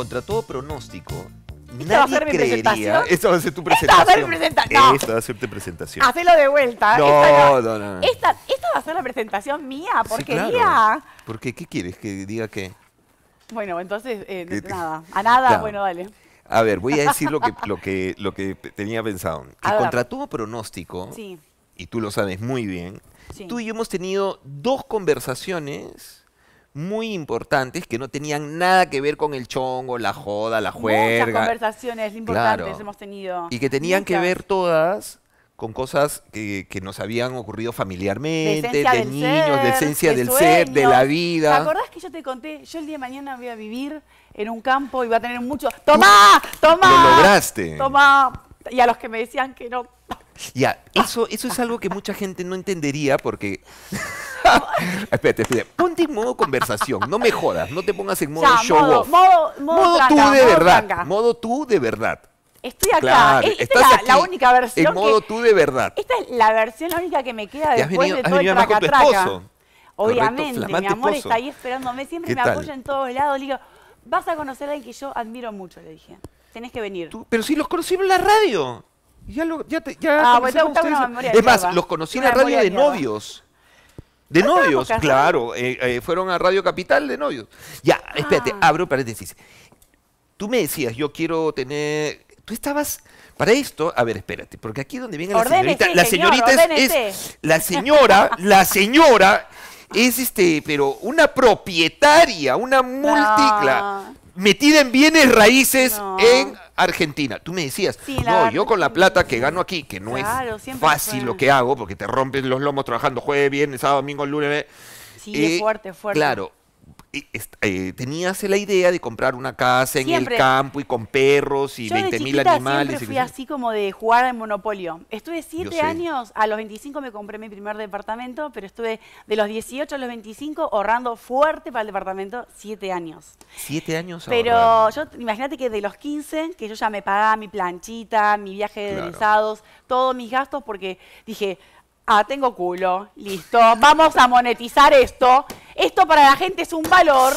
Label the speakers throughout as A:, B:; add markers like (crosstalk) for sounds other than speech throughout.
A: contra todo pronóstico, Nadie va a va a ser tu (laughs) presentación. Esta va a ser tu presentación. Hacelo de
B: vuelta. No, no, no, Esta, esta, va a ser la presentación mía, porquería.
A: ¿Por Porque, ¿qué quieres que diga qué?
B: Bueno, entonces, eh, eh, eh nada. A nada, bueno, dale. A ver, voy a decir lo que,
A: (laughs) lo que, lo que tenía pensado. Que contra todo pronóstico, y tú lo sabes muy bien, tú y yo hemos tenido dos conversaciones muy importantes que no tenían nada que ver con el chongo, la joda, la juerga. Muchas
B: conversaciones importantes hemos tenido. Y que tenían que ver
A: todas con cosas que, nos habían ocurrido familiarmente, de, niños, de esencia del ser, de la vida. ¿Te acordás
B: que yo te conté? Yo el día de mañana voy a vivir en un campo y voy a tener mucho... ¡Toma! ¡Toma! Lo lograste. ¡Tomá! y a los que me decían que no.
A: Ya, eso, eso es algo que mucha gente no entendería porque... (laughs) espérate, espérate. Ponte en modo conversación, no me jodas, no te pongas en modo show modo, off.
B: Modo, modo tú
A: de verdad. Modo tú de verdad.
B: Estoy acá. esta es la, única versión. En modo tú de verdad. Esta es la versión, la única que me queda después venido, de todo el traca, esposo.
A: Obviamente, mi amor está ahí
B: esperándome, siempre me apoya en todos lados. Le digo, vas a conocer a alguien que yo admiro mucho, le dije. Tenés que venir.
A: pero si los conocí en la radio.
B: Ya lo, ya te, ya Ah, Es más, los conocí
A: en la radio de novios. De novios, claro. Eh, eh, fueron a Radio Capital de novios. Ya, espérate, ah. abro paréntesis. Tú me decías, yo quiero tener... Tú estabas... Para esto, a ver, espérate, porque aquí donde viene la señorita... la señorita
C: es-
A: La señora, la señora es este, pero una propietaria, una multicla metida en bienes raíces en Argentina. Tú me decías, no, yo con la plata que gano aquí, que no es fácil lo que hago, porque te rompen los lomos trabajando jueves, viernes, sábado, domingo, lunes.
B: Sí, es eh, fuerte, fuerte. Claro,
A: eh, tenías la idea de comprar una casa en el campo y con perros y Yo animales. Siempre fui
B: así como de jugar en monopolio. Estuve siete años, a los 25 me compré mi primer departamento, pero estuve de los 18 a los 25 ahorrando fuerte para el departamento siete años.
A: Siete años.
B: Pero yo imagínate que de los 15, que yo ya me pagaba mi planchita, mi viaje de claro. todos mis gastos, porque dije, Ah, tengo culo. Listo. Vamos a monetizar esto. Esto para la gente es un valor.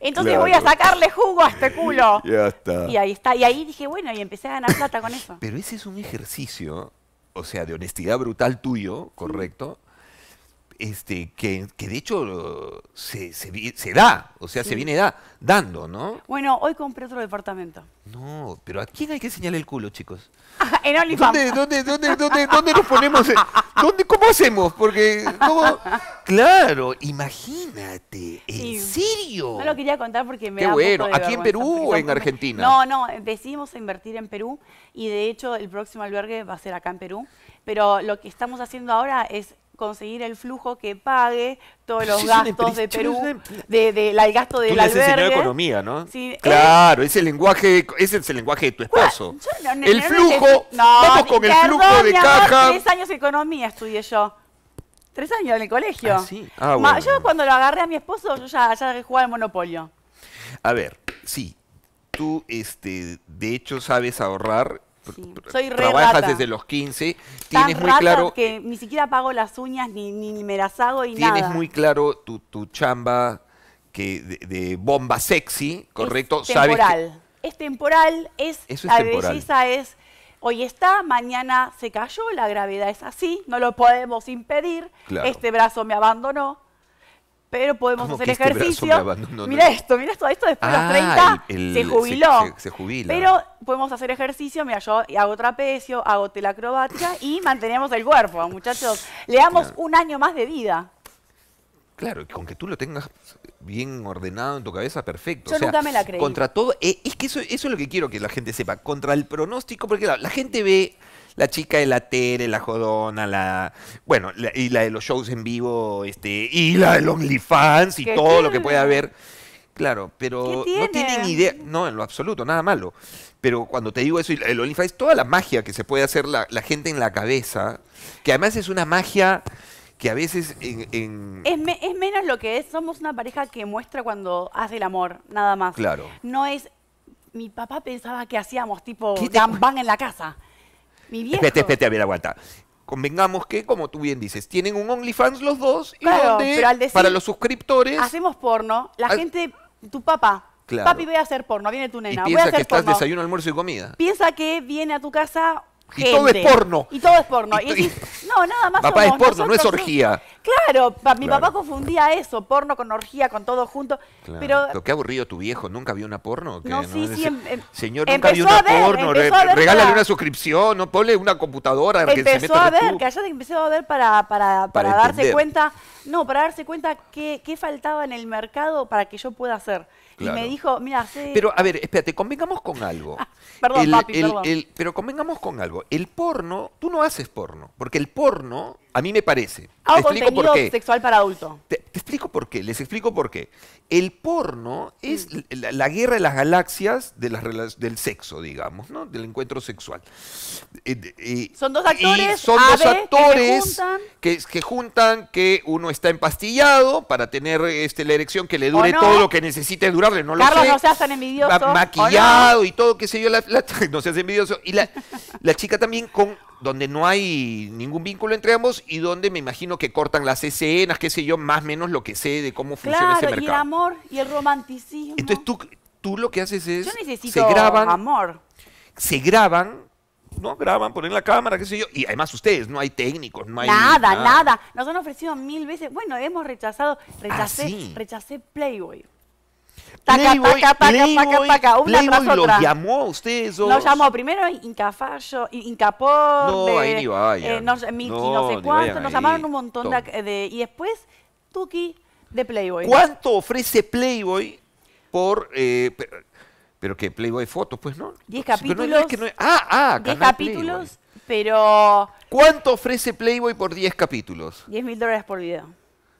B: Entonces voy a sacarle jugo a este culo. (laughs)
A: Ya está. Y
B: ahí está. Y ahí dije, bueno, y empecé a ganar plata con eso.
A: Pero ese es un ejercicio, o sea, de honestidad brutal tuyo, correcto este, que, de hecho se, da, o sea, se viene dando, ¿no?
B: Bueno, hoy compré otro departamento.
A: No, pero ¿a quién hay que señalar el culo, chicos?
B: (laughs) en ¿Dónde,
A: dónde, dónde, nos ponemos? Eh? ¿Dónde, ¿Cómo hacemos? Porque, (laughs) Claro, imagínate,
B: ¿en serio? No lo quería contar porque me bueno, ¿aquí en Perú o en Argentina? No, no, decidimos invertir en Perú y de hecho el próximo albergue va a ser acá en Perú. Pero lo que estamos haciendo ahora es conseguir el flujo que pague todos los gastos de Perú, de, la, el gasto del Tú economía, ¿no? Eh,
A: claro, ese lenguaje, ese es el lenguaje de tu esposo.
B: el flujo, no, vamos con el flujo de caja. Tres años de economía estudié yo. Tres años en el colegio. Ah, ah, yo cuando lo agarré a mi esposo, yo ya, ya jugaba el monopolio.
A: A ver, sí, tú este, de hecho sabes ahorrar soy re trabajas desde los 15, tienes muy claro
B: que ni siquiera pago las uñas ni, ni, me las hago y tienes muy
A: claro tu, chamba que de, bomba sexy, correcto, es temporal.
B: es temporal, es, es la belleza es hoy está, mañana se cayó, la gravedad es así, no lo podemos impedir, este brazo me abandonó pero podemos hacer este ejercicio. Mira esto, mira esto, esto después de ah, los 30
A: se jubiló. Pero
B: podemos hacer ejercicio, mira, yo hago trapecio, hago telacrobacia y mantenemos el cuerpo, muchachos. Le damos un año más de vida.
A: Claro, con que tú lo tengas bien ordenado en tu cabeza, perfecto. Yo la creí. Contra todo, eh, es que eso, es lo que quiero que la gente sepa, contra el pronóstico, porque la gente ve la chica de la tele, la jodona, la. Bueno, y la de los shows en vivo, este, y la del OnlyFans y todo lo que pueda haber. Claro, pero no tienen idea, no, en lo absoluto, nada malo. Pero cuando te digo eso, el OnlyFans, toda la magia que se puede hacer la, gente en la cabeza, que además es una magia que a veces Es,
B: menos lo que es, somos una pareja que muestra cuando hace el amor, nada más. Claro. No es, mi papá pensaba que hacíamos tipo Van en la casa. Mi viejo.
A: a ver, aguanta. Convengamos que, como tú bien dices, tienen un OnlyFans los dos y pero al decir, para los suscriptores.
B: Hacemos porno, la gente, tu papá, claro. papi voy a hacer porno, viene tu nena, voy a hacer que porno. estás desayuno,
A: almuerzo y comida.
B: Piensa que viene a tu casa y todo es porno. Y todo es porno. Y, no, nada más. Papá es porno, no es orgía. Claro, mi papá confundía eso, porno con orgía, con todo junto. Pero,
A: qué aburrido tu viejo, ¿nunca vio una porno? sí, sí. Em, em, señor, nunca vio una porno. regálale una suscripción, ponle una computadora. Empezó que se a ver, que allá
B: empezó a ver para, para, para, para darse cuenta, no, para darse cuenta qué faltaba en el mercado para que yo pueda hacer. Y me dijo, mira, Pero
A: a ver, espérate, convengamos con algo. (laughs)
B: perdón, papi, perdón.
A: pero convengamos con algo. El porno, tú no haces porno, porque el porno a mí me parece. Ah, contenido sexual
B: para adulto. Te,
A: explico por qué, les explico por qué. El porno es mm. la, guerra de las galaxias de las, del sexo, digamos, ¿no? Del encuentro sexual. Eh, eh, son dos actores. son dos actores que, juntan. Que, uno está empastillado para tener este, la erección que le dure todo lo que necesite durarle, no Carlos, lo no
B: seas tan envidioso. maquillado
A: y todo, qué sé yo, la, se (laughs) no seas envidioso. Y la chica también con donde no hay ningún vínculo entre ambos y donde me imagino que cortan las escenas, qué sé yo, más o menos lo que sé de cómo funciona ese mercado. Y el
B: amor y el romanticismo. Entonces
A: tú, tú lo que haces es. se graban, amor. Se graban, no graban, ponen la cámara, qué sé yo. Y además ustedes, no hay técnicos, no hay. Nada, nada.
B: Nos han ofrecido mil veces. Bueno, hemos rechazado, rechacé, ah, rechacé Playboy. Taca, Playboy, taca, Playboy, Playboy los
A: llamó a ustedes dos. Nos llamó
B: primero Inca Incapó. No, ahí Eh, nos, Mickey, no, sé cuánto. Nos llamaron un montón de, Y después, Tuki de Playboy. ¿Cuánto
A: ofrece Playboy por... Eh, pero, pero que Playboy Fotos, pues, ¿no? Diez capítulos. No, es que no,
B: ah, ah, Diez capítulos, pero...
A: ¿Cuánto ofrece Playboy por diez capítulos?
B: Diez mil dólares por video.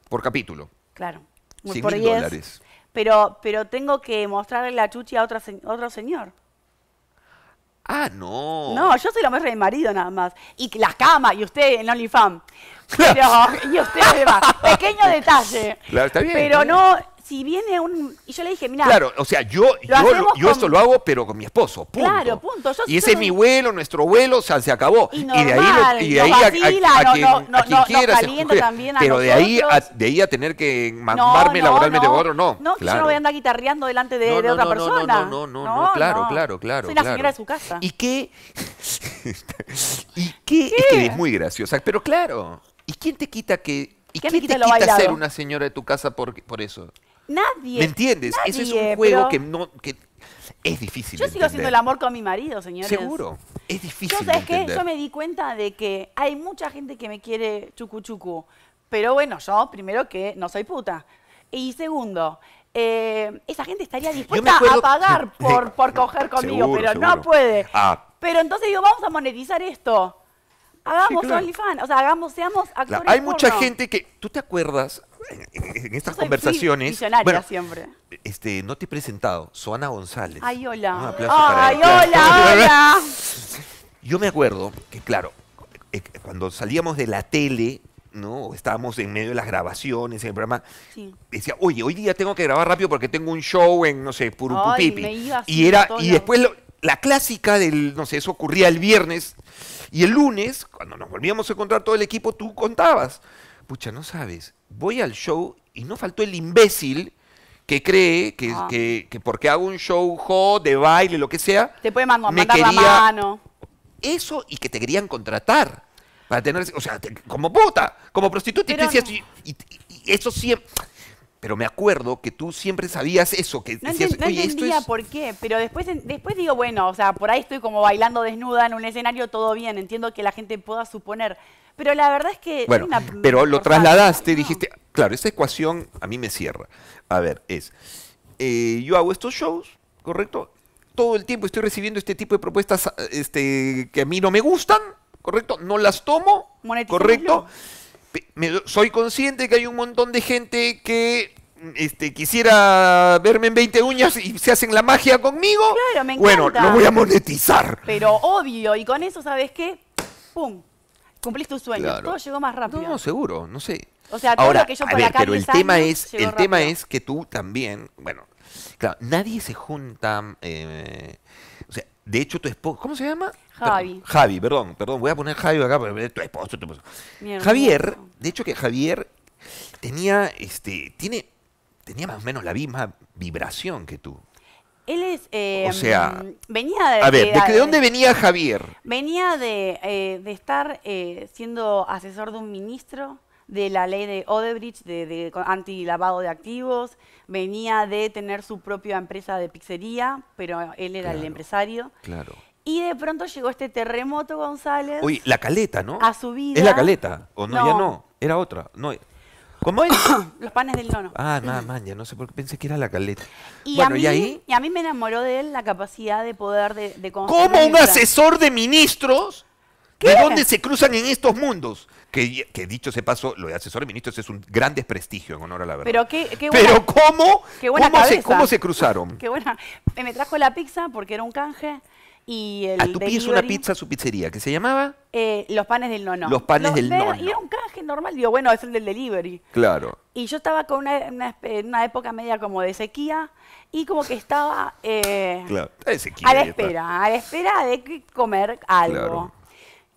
A: Por capítulo.
B: Claro. 100 mil dólares pero, pero tengo que mostrarle la chuchi a otro señor. Ah, no. No, yo soy lo más de mi marido nada más. Y las camas, y usted en OnlyFans. (laughs) Pero, y usted va (laughs) Pequeño detalle. está bien. Pero no, si viene un... Y yo le dije, mira... Claro,
A: o sea, yo, yo, esto lo hago, pero con mi esposo, punto.
B: Claro, punto. y ese es mi
A: vuelo, nuestro vuelo, se acabó. Y, de ahí, a, que quien, Pero de ahí, a, de ahí a tener que mandarme laboralmente con otro, no. No, que claro. yo no voy
B: a andar guitarreando delante de, otra persona. No, no,
A: no, no, claro, claro, claro. Soy la señora de
B: su casa. ¿Y qué?
A: (laughs) ¿Y
B: qué? Es que es muy
A: graciosa, pero claro. ¿Y quién te quita que
B: quién te quita ser una
A: señora de tu casa por, por eso?
B: Nadie. ¿Me entiendes? Ese es un juego que no. es difícil. Yo sigo haciendo el amor con mi marido, señores. Seguro. Es difícil. Yo, ¿sabes que Yo me di cuenta de que hay mucha gente que me quiere chucu chucu. Pero bueno, yo primero que no soy puta. Y segundo, eh, esa gente estaría dispuesta a pagar (laughs) por, por coger conmigo, pero no puede. Ah. Pero entonces digo, vamos a monetizar esto. Hagamos OnlyFans, o sea, hagamos, seamos actores. Hay mucha gente que. ¿Tú
A: te acuerdas en estas conversaciones. Este, no te he presentado, Soana González. Ay, hola. ay, hola, (laughs) hola. Yo me acuerdo que, claro, eh, cuando salíamos de la tele, ¿no? Estábamos en medio de las grabaciones el programa. Sí. Decía, oye, hoy día tengo que grabar rápido porque tengo un show en, no sé, Purupupipi. y era, y después la clásica del, no sé, eso ocurría el viernes. Y el lunes, cuando nos volvíamos a encontrar todo el equipo, tú contabas pucha, no sabes, voy al show y no faltó el imbécil que cree que, ah. porque hago un show de baile, lo que sea,
B: te puede mandar, me la mano. Eso
A: y que te querían contratar para tener, o sea, como puta, como prostituta. y, eso siempre... Pero me acuerdo que tú siempre sabías eso, que no, decías, Oye,
B: por qué, pero después, después digo, bueno, o sea, por ahí estoy como bailando desnuda en un escenario, todo bien, entiendo que la gente pueda suponer, pero la verdad es que... Bueno, pero lo
A: trasladaste, dijiste, claro, esta ecuación a mí me cierra. A ver, es, eh, yo hago estos shows, ¿correcto? Todo el tiempo estoy recibiendo este tipo de propuestas este, que a mí no me gustan, ¿correcto? No las tomo, ¿correcto? soy consciente que hay un montón de gente que este, quisiera verme en 20 uñas y se hacen la magia conmigo.
B: Claro, me encanta. Bueno, lo voy a
A: monetizar.
B: Pero obvio, y con eso, ¿sabes qué? ¡Pum! ¿Cumpliste tu sueño. Todo llegó más rápido. No,
A: seguro, no sé.
B: O sea, todo Ahora, que yo por pero el tema es el tema es
A: que tú también, bueno, claro, nadie se junta eh, o sea, de hecho tu esposo, ¿cómo
B: se llama? Javi.
A: Javi, perdón, perdón, voy a poner Javi acá, pero tu tu esposo. Javier, de hecho que Javier tenía este
B: tiene tenía más
A: o menos la misma vibración que tú
B: él es... Eh, o sea... Mm, venía de... A ver, ¿de, dónde venía Javier? Venía de, eh, de estar eh, siendo asesor de un ministro de la ley de Odebridge de, de antilavado de activos, venía de tener su propia empresa de pizzería, pero él era el empresario. Claro. Y de pronto llegó este terremoto, González. Uy, la
A: caleta, ¿no? A su vida. Es la caleta, o no, ya no, era otra. No, ¿Cómo es? (coughs)
B: Los panes del nono. Ah, nada,
A: man, ya no sé por qué pensé que era la caleta. Y, bueno, a mí, ¿y, ahí?
B: y a mí me enamoró de él la capacidad de poder de, de ¿Cómo un asesor de ministros?
A: ¿De dónde se cruzan en estos mundos? Que, dicho se paso, lo de asesor de ministros es un gran desprestigio en honor a la verdad. Pero,
B: qué, Pero ¿cómo, cómo, se, ¿cómo se cruzaron? Me trajo la pizza porque era un canje. Y ah, el a tu pie una pizza
A: su pizzería, que se llamaba...
B: Eh, los panes del nono. Los panes del nono. Y era un canje normal, digo, bueno, es el del delivery. Claro. Y yo estaba con una, época media como de sequía y como que estaba eh,
A: claro. a la espera,
B: a la espera de comer algo.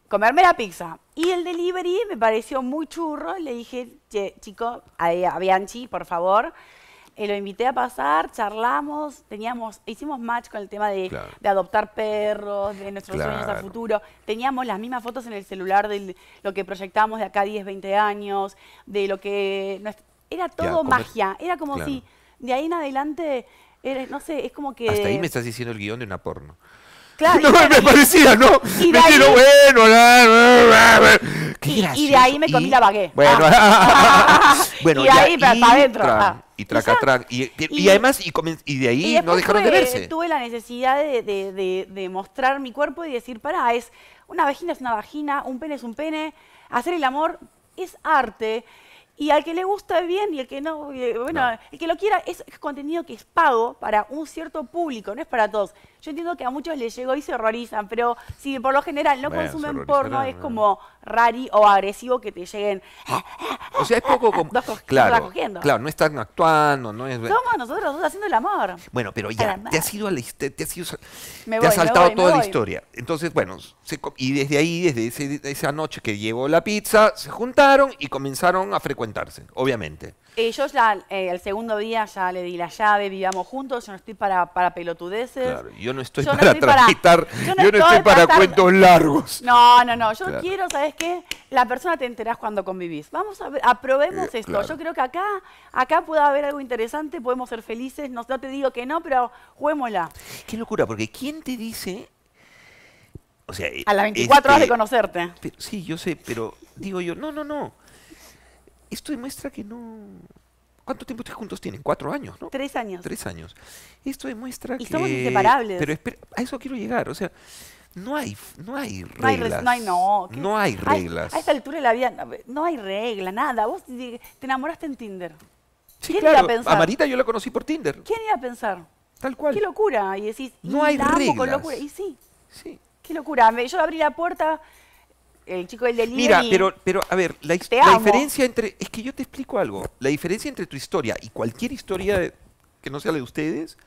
B: Comerme la pizza. Y el delivery me pareció muy churro. Le dije, che, chico, a Bianchi, por favor, eh, lo invité a pasar, charlamos, teníamos, hicimos match con el tema de, adoptar perros, de nuestros sueños a futuro. Teníamos las mismas fotos en el celular de lo que proyectamos de acá 10, 20 años, de lo que... era todo magia, era como si de ahí en adelante, era, no sé, es como que... Hasta ahí me estás
A: diciendo el guión de una porno. Claro, (laughs) no, me parecía, ¿no? Me bueno, bueno, la,
B: y, de ahí me comí la bagué. Ah. (laughs) Bueno, y de ahí para adentro. Y traca.
A: Y, y, además, y, de ahí no dejaron de verse.
B: Tuve la necesidad de, de, mostrar mi cuerpo y decir, pará, es una vagina es una vagina, un pene es un pene, hacer el amor es arte. Y al que le gusta bien y el que no, bueno, el que lo quiera es contenido que es pago para un cierto público, no es para todos. Yo entiendo que a muchos les llegó y se horrorizan, pero si por lo general no consumen porno, es como rari o agresivo que te lleguen. O sea, es poco (laughs) como. claro, claro,
A: no están actuando, no es.
B: nosotros dos haciendo el amor.
A: Bueno, pero ya, te ha sido Te, saltado toda la historia. Entonces, bueno, y desde ahí, desde esa noche que llevó la pizza, se juntaron y comenzaron a frecuentarse, obviamente.
B: Eh, yo ya el eh, segundo día ya le di la llave, vivamos juntos, yo no estoy para, para pelotudeces. yo no estoy para transitar, yo no, estoy, para, cuentos largos. No, no, no, yo quiero, ¿sabes qué? La persona te enterás cuando convivís. Vamos a ver, aprobemos eh, esto. Yo creo que acá, acá puede haber algo interesante, podemos ser felices, no, te digo que no, pero juguémosla.
A: Qué locura, porque
B: ¿quién te dice
A: o sea, a las 24 horas de conocerte. sí, yo sé, pero digo yo, no, no, no. Esto demuestra que no... ¿Cuánto tiempo ustedes juntos tienen? Cuatro años, ¿no? Tres años. Tres años. Esto demuestra que... Y inseparables. Pero a eso quiero llegar, o sea... No hay, no hay reglas. No hay, no, no. hay reglas. a esta
B: altura de la vida no hay regla, nada. Vos te enamoraste en Tinder. Sí, ¿Quién claro. iba a pensar? A Marita
A: yo la conocí por Tinder.
B: ¿Quién iba a pensar? Tal cual. Qué locura. Y decís, no hay reglas. Con locura. Y sí. Sí. Qué locura. Yo abrí la puerta el chico del Mira, pero,
A: pero a ver, la, diferencia entre. Es que yo te explico algo. La diferencia entre tu historia y cualquier historia que no sea la de ustedes.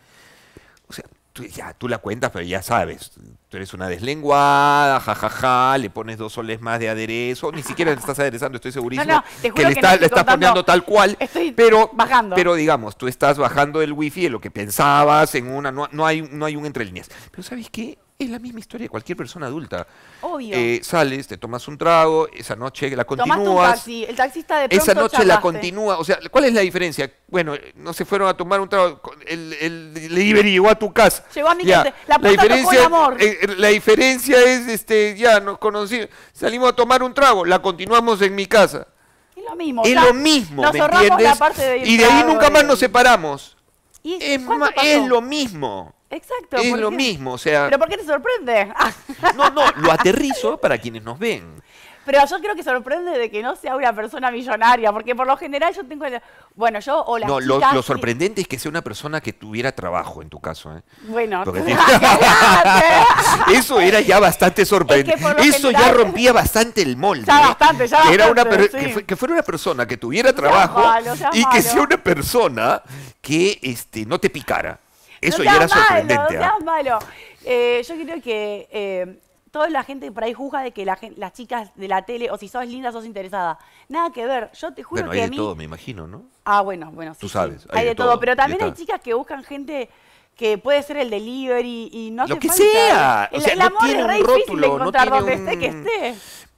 A: O sea, tú, ya, tú la cuentas, pero ya sabes. Tú eres una deslenguada, jajaja, le pones dos soles más de aderezo. Ni siquiera le estás aderezando, estoy segurísimo. No, no, juro que, le estás, poniendo tal cual. pero, bajando. Pero digamos, tú estás bajando el wifi de lo que pensabas en una. no, hay, no hay un entre líneas. Pero ¿sabes qué?
B: Es la misma historia
A: de cualquier persona adulta. Obvio. Eh, sales, te tomas un trago, esa noche la continúas. un taxi,
B: el taxista de pronto Esa noche la continúa.
A: O sea, ¿cuál es la diferencia? Bueno, no se fueron a tomar un trago. El, el, llegó a tu casa.
B: Llegó a mi casa. La, la diferencia, eh,
A: eh, la diferencia es, este, ya nos conocimos. Salimos a tomar un trago, la continuamos en mi casa.
B: Es lo mismo. Es lo mismo, ¿me La parte de y de ahí nunca más
A: nos separamos.
B: ¿Y es, es lo
A: mismo.
B: Exacto. Es lo mismo, o sea... ¿Pero por qué te sorprende? (laughs) no, no,
A: lo aterrizo para quienes nos ven.
B: Pero yo creo que sorprende de que no sea una persona millonaria, porque por lo general yo tengo... Bueno, yo o las No, lo, sorprendente
A: es que sea una persona que tuviera trabajo, en tu caso. ¿eh?
B: Bueno, (laughs)
A: (laughs) Eso era ya bastante sorprendente. Eso ya rompía bastante el molde. ¿eh? era una que, fuera una persona que tuviera trabajo y que sea una persona que este, no te picara. Eso no era malo, sorprendente. No ¿ah?
B: malo. Eh, yo creo que eh, toda la gente por ahí juzga de que las chicas de la tele, o si sos linda, sos interesada. Nada que ver. Yo te juro que a mí... de todo,
A: me imagino, ¿no?
B: Ah, bueno, bueno. Sí, Tú
A: sabes. Hay, de, todo. Pero también hay
B: chicas que buscan gente que puede ser el delivery y no Lo que sea. El, o sea, amor no tiene un rótulo, no donde esté que esté.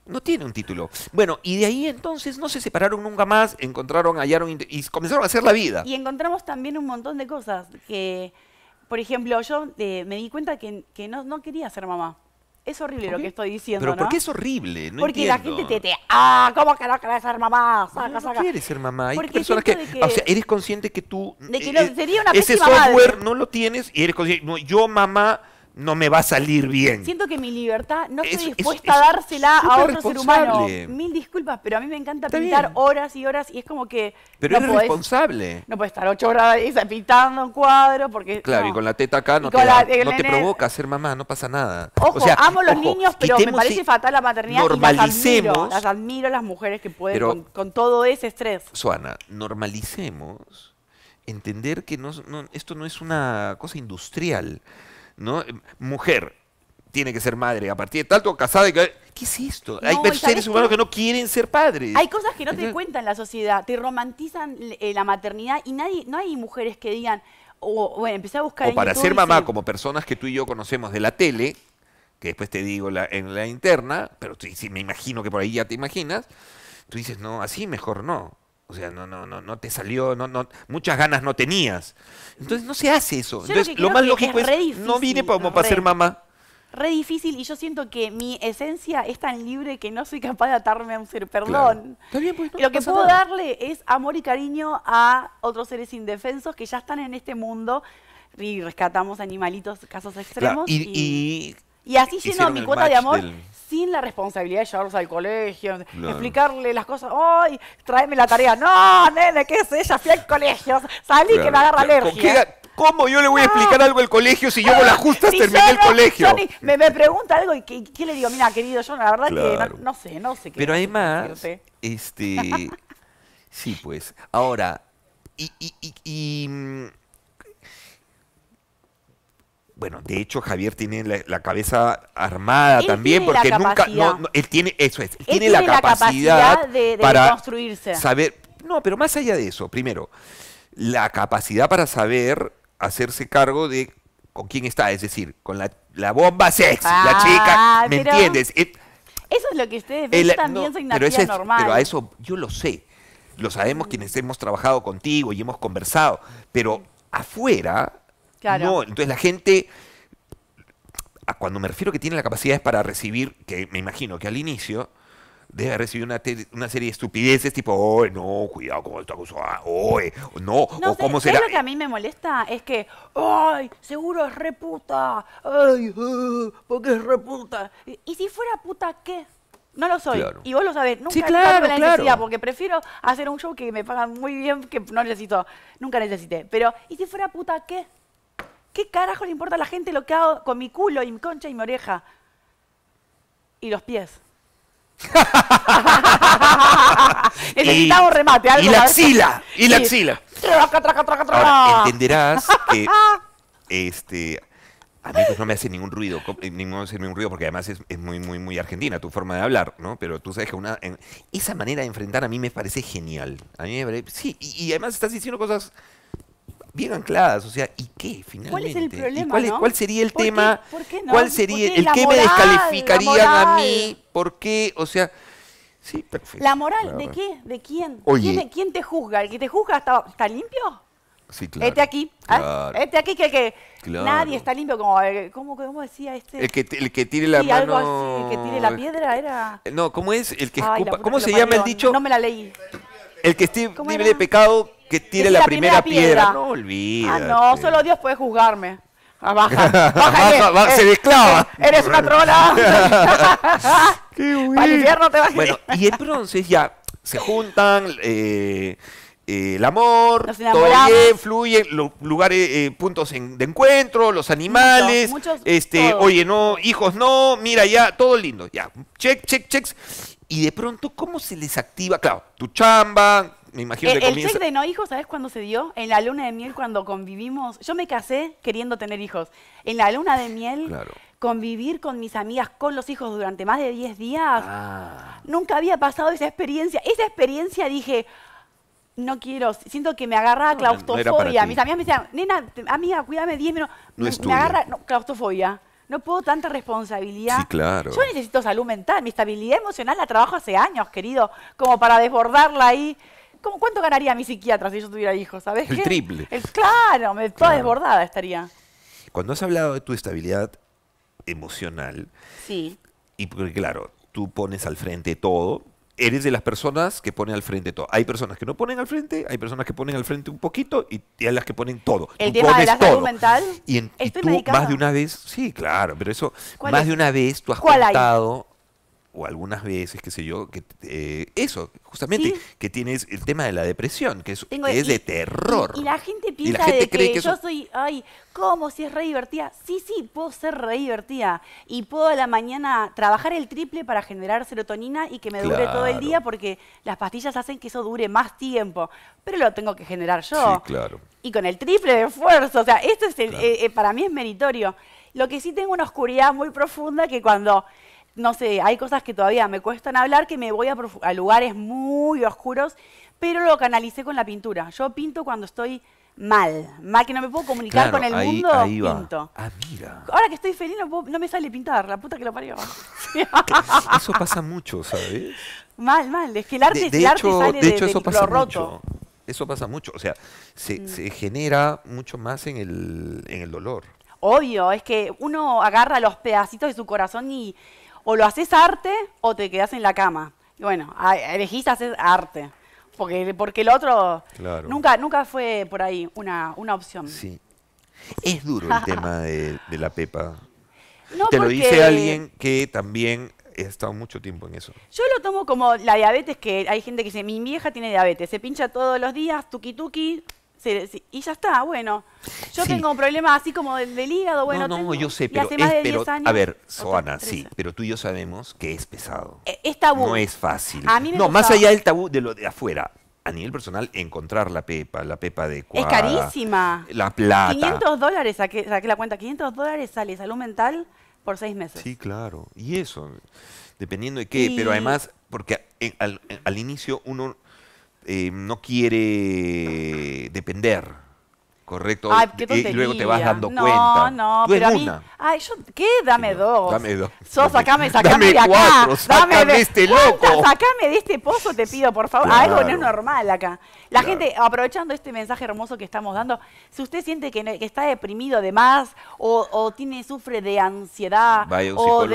A: No tiene un título. Bueno, y de ahí entonces no se separaron nunca más, encontraron, hallaron y comenzaron a hacer la vida. Y
B: encontramos también un montón de cosas que por ejemplo, yo eh, me di cuenta que, no, no quería ser mamá. Es horrible lo que estoy diciendo, ¿Pero por qué es horrible?
A: No Porque la gente
B: te, ah, ¿cómo que no querés ser mamá? Saca, quieres
A: ser mamá. Hay personas que, ah, o sea, eres consciente que tú...
B: De que eh, no, eh, sería una Ese software
A: no lo tienes y eres consciente... yo, mamá, no me va a salir bien.
B: Siento que mi libertad no estoy dispuesta a dársela a otro ser humano. Mil disculpas, pero a mí me encanta pintar horas y horas y es como que. Pero no es
A: responsable.
B: No puedes estar ocho horas pintando un cuadro porque. Claro,
A: y con la teta acá no, te, no te, provoca ser mamá, no pasa nada. Ojo, sea, amo los niños, pero me parece
B: fatal la maternidad. Normalicemos. las, admiro, las las mujeres que pueden con, todo ese estrés.
A: Suana, normalicemos entender que no, esto no es una cosa industrial. ¿no? Mujer tiene que ser madre a partir de tanto casada. Que... ¿Qué es esto? Hay seres humanos que no quieren ser padres. Hay
B: cosas que no te cuentan la sociedad, te romantizan eh, la maternidad y nadie, no hay mujeres que digan, o bueno, empecé a buscar. O para ser mamá,
A: como personas que tú y yo conocemos de la tele, que después te digo la, en la interna, pero me imagino que por ahí ya te imaginas, tú dices, no, así mejor no. O sea, no, no, no, no te salió, no, no, muchas ganas no tenías. Entonces no se hace eso. Entonces, lo, más lógico es, no vine como para ser
B: mamá. Re difícil y yo siento que mi esencia es tan libre que no soy capaz de atarme a un ser, perdón. Pues, lo que puedo darle es amor y cariño a otros seres indefensos que ya están en este mundo y rescatamos animalitos, casos extremos. y
A: y así lleno mi cuota de amor
B: sin la responsabilidad de llevarlos al colegio, explicarle las cosas. ¡Ay, tráeme la tarea! ¡No, nene, qué es ella! Fui al colegio, salí que me agarra alergia.
A: ¿Cómo yo le voy a explicar algo al colegio si yo con las (laughs) justas
B: terminé el colegio? me, pregunta algo y ¿qué, le digo? Mira, querido, yo la verdad que no, sé, no sé qué. Pero además,
A: este. (laughs) sí, pues. Ahora, y mm, bueno, de hecho Javier tiene la, cabeza armada también, porque nunca, no, él tiene, eso es, tiene, la, capacidad, de, para Saber, no, pero más allá de eso, primero, la capacidad para saber hacerse cargo de con quién está, es decir, con la, bomba sex, la ah, chica, ¿me entiendes? Eh,
B: eso es lo que ustedes ven, también soy Pero a
A: eso yo lo sé, lo sabemos mm. quienes hemos trabajado contigo y hemos conversado, pero afuera no, entonces la gente, cuando me refiero que tiene la capacidad es para recibir, que me imagino que al inicio debe recibir una, serie de estupideces tipo, oh, no, cuidado como esta cosa, ay ah, no, o cómo será. Lo que a
B: mí me molesta es que, ay, seguro es reputa, ay, eh, porque es reputa. Y, y si fuera puta, ¿qué? No lo soy. Y vos lo sabés. Nunca sí, la porque prefiero hacer un show que me pagan muy bien, que no necesito. Nunca necesité. Pero, ¿y si fuera puta qué? ¿Qué carajo le importa a la gente lo que hago con mi culo y mi concha y mi oreja? Y los pies. (laughs) Necesitamos remate, algo. Y la axila, y la axila.
A: entenderás que (laughs) este, a mí pues, no me hace ningún ruido, eh, ningún, ruido porque además es, muy, muy, muy argentina tu forma de hablar, ¿no? Pero tú sabes que una, esa manera de enfrentar a mí me parece genial. A mí sí, y además estás diciendo cosas bien ancladas. O sea, ¿y qué finalmente? ¿Cuál es el problema? cuál, ¿no? cuál, sería el tema? ¿Por qué no? ¿Cuál sería el qué me descalificarían a mí? ¿Por qué? O sea, sí, perfecto. ¿La moral de qué?
B: ¿De quién? Oye. ¿Quién, ¿Quién, te juzga? ¿El que te juzga está, limpio?
A: Sí, este claro. Este aquí, ¿ah? este
B: aquí que, que nadie está limpio, como, eh, ¿cómo, decía este? El que,
A: el que tire la piedra. mano... algo así, el que tire la piedra era... No, ¿cómo es? ¿Cómo se llama el dicho?
B: No me la leí.
A: El que esté libre de pecado que tire la, primera, piedra. No olvides. Ah, no, solo
B: Dios puede juzgarme. (laughs) baja,
A: baja, se eh, desclava.
B: Eh, eres una trola. (laughs) Qué (laughs) bueno. Al infierno te vas Bueno,
A: y entonces ya se juntan, eh, el amor,
B: todo bien,
A: fluye, los lugares, puntos de encuentro, los animales, muchos, este, oye, no, hijos no, mira ya, todo lindo, ya, check, check, checks. Y de pronto, ¿cómo se les activa? Claro, tu chamba, me imagino eh, el, que check de
B: no hijos, ¿sabes cuándo se dio? En la luna de miel cuando convivimos. Yo me casé queriendo tener hijos. En la luna de miel, convivir con mis amigas, con los hijos durante más de 10 días. Ah. Nunca había pasado esa experiencia. Esa experiencia dije, no quiero, siento que me agarra claustrofobia. mis amigas me decían, nena, amiga, cuídame 10 minutos. me, agarra claustrofobia. No puedo tanta responsabilidad. claro. Yo necesito salud mental. Mi estabilidad emocional la trabajo hace años, querido, como para desbordarla ahí. ¿Cuánto ganaría mi psiquiatra si yo tuviera hijos? ¿Sabes? El triple. claro, me, toda desbordada estaría.
A: Cuando has hablado de tu estabilidad emocional, sí. y porque claro, tú pones al frente todo, eres de las personas que ponen al frente todo. Hay personas que no ponen al frente, hay personas que ponen al frente un poquito y, hay las que ponen todo. El tema de la salud
B: mental. Y, tú más de
A: una vez, sí, claro, pero eso, más de una vez tú has contado o algunas veces, qué sé yo, que eh, eso, justamente, que tienes el tema de la depresión, que es, de terror. Y,
B: la gente piensa que, yo soy, ay, ¿cómo? Si es re divertida. Sí, sí, puedo ser re divertida. Y puedo a la mañana trabajar el triple para generar serotonina y que me dure todo el día porque las pastillas hacen que eso dure más tiempo. Pero lo tengo que generar yo. Sí, claro. Y con el triple de esfuerzo. O sea, esto es eh, eh, para mí es meritorio. Lo que sí tengo una oscuridad muy profunda que cuando no sé, hay cosas que todavía me cuestan hablar, que me voy a, lugares muy oscuros, pero lo canalicé con la pintura. Yo pinto cuando estoy mal, mal que no me puedo comunicar con el mundo, pinto. Ah, mira. Ahora que estoy feliz no, me sale pintar, la puta que lo parió. (laughs)
A: eso pasa mucho, ¿sabes?
B: Mal, mal, es que el arte, de, de, eso pasa mucho.
A: Eso pasa mucho, o sea, mm. se, genera mucho más en el, en el dolor.
B: Obvio, es que uno agarra los pedacitos de su corazón y o lo haces arte o te quedas en la cama. bueno, elegís hacer arte. Porque, porque el otro nunca, nunca fue por ahí una, opción. Sí.
A: Es duro el (laughs) tema de, la Pepa.
B: te lo dice alguien
A: que también ha estado mucho tiempo en eso.
B: Yo lo tomo como la diabetes, que hay gente que dice, mi vieja tiene diabetes, se pincha todos los días, tuki tuki, y ya está, bueno. Yo tengo un problema así como del, hígado, bueno. No, no, yo
A: sé, pero, años, a ver, Soana, sí, pero tú y yo sabemos que es pesado.
B: E, es tabú. No
A: es fácil. A mí no, más allá del tabú de lo de afuera. A nivel personal, encontrar la pepa, la pepa adecuada. Es carísima. La plata. 500
B: dólares, saqué, la cuenta, 500 dólares sale salud mental por seis meses. Sí,
A: claro. Y eso, dependiendo de qué, pero además, porque al inicio uno eh, no quiere depender Correcto. y luego te vas dando cuenta. No, no, pero a mí,
B: Ay, yo, ¿qué? Dame dos. Dame dos. Sos, sacame, de acá. Cuatro, dame de este loco. Sacame de este pozo, te pido, por favor. Ah, algo no es normal acá. La gente, aprovechando este mensaje hermoso que estamos dando, si usted siente que, está deprimido de más, o, o, tiene, sufre de ansiedad, o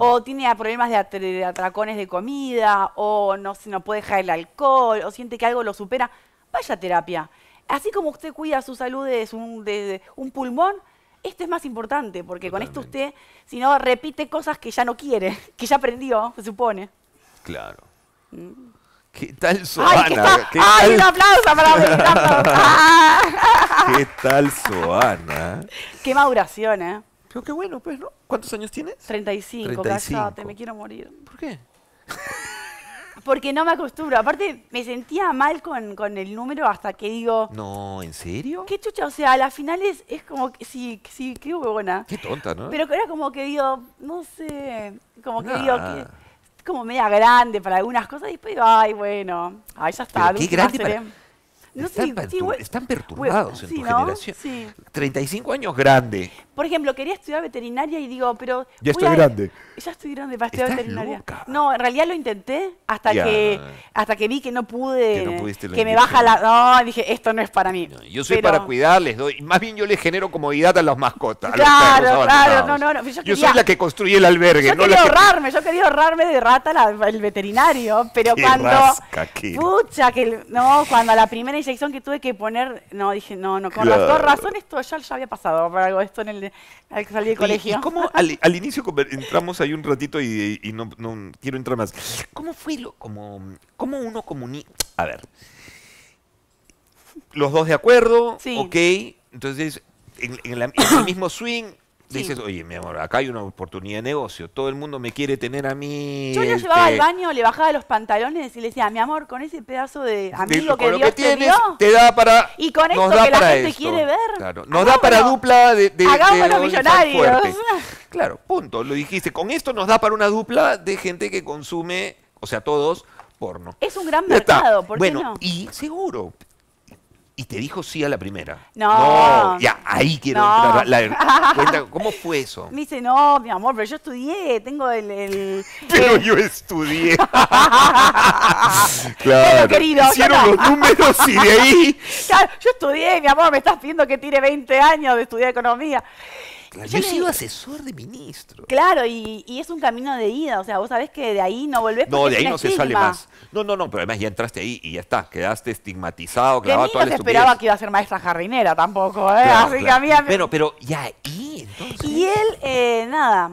B: O tiene problemas de, atracones de comida, o no, no puede dejar el alcohol, o siente que algo lo supera, vaya a terapia así como usted cuida su salud de, un pulmón, esto es más importante, porque con esto usted, si no, repite cosas que ya no quiere, (laughs) que ya aprendió, se supone. Claro. Mm.
A: qué tal... soana ay qué un aplauso para (laughs) ¿Qué tal Soana?
B: Qué maduración, ¿eh? Pero qué bueno, pues, ¿no? ¿Cuántos años tienes? 35, 35. me quiero morir. ¿Por qué? porque no me acostumbro. Aparte, me sentía mal con, el número hasta que digo...
A: No, ¿en serio?
B: Qué chucha, o sea, a las finales es como que sí, sí, qué huevona. Qué tonta, ¿no? Pero era como que digo, no sé, como que digo que ah. como media grande para algunas cosas y después digo, ay, bueno, ahí ya está. Qué grande están, perturbados en tu generación.
A: 35 años grande.
B: Por ejemplo, quería estudiar veterinaria y digo, pero... Ya estoy grande. Ya estoy grande para estudiar veterinaria. No, en realidad lo intenté hasta, que, hasta que vi que no pude, que, me baja la... No, dije, esto no es para mí. yo soy para
A: cuidarles doy... Más bien yo les genero comodidad a las mascotas. Claro, claro, Yo, soy la que construye el albergue. Yo quería
B: ahorrarme, yo quería ahorrarme de rata el veterinario, pero cuando... Rasca, que... No, cuando a la primera inyección que tuve que poner, no, dije, no, no, con las razón, razón esto ya, había pasado por algo, esto en el, que salir del colegio. cómo al,
A: inicio entramos ahí un ratito y, no, no, quiero entrar más? ¿Cómo fue lo, como, cómo uno comunica? A ver, los dos de acuerdo, ok, entonces en el mismo swing, dices, oye, mi amor, acá hay una oportunidad de negocio, todo el mundo me quiere tener a mí. Yo ya este llevaba al
B: baño, le bajaba los pantalones y le decía, mi amor, con ese pedazo de amigo que Dios tienes,
A: te, dio, da para
B: y con esto que la gente quiere ver.
A: Nos da para dupla de, de, millonarios. (laughs) Claro, punto, lo dijiste, con esto nos da para una dupla de gente que consume, o sea, todos porno. Es un gran mercado, ¿por qué bueno, no? Y seguro, y te dijo sí a la primera. No. ya, ahí quiero entrar. La, (laughs) ¿Cómo fue eso? Me
B: dice, no, mi amor, pero yo estudié, tengo el. (laughs) pero yo
A: estudié. (laughs) claro. querido, Hicieron los números y de ahí.
B: Claro, yo estudié, mi amor, me estás pidiendo que tire 20 años de estudiar economía yo, he sido asesor
A: de ministro.
B: Claro, y, y, es un camino de ida. O sea, vos sabés que de ahí no volvés. No, de ahí no se sale más. No, no, no, pero
A: además ya entraste ahí y ya está. Quedaste estigmatizado, clavado todo no esperaba
B: que iba a ser maestra jardinera tampoco, ¿eh? Así que Pero,
A: pero, y ahí,
B: entonces. Y él, eh, nada.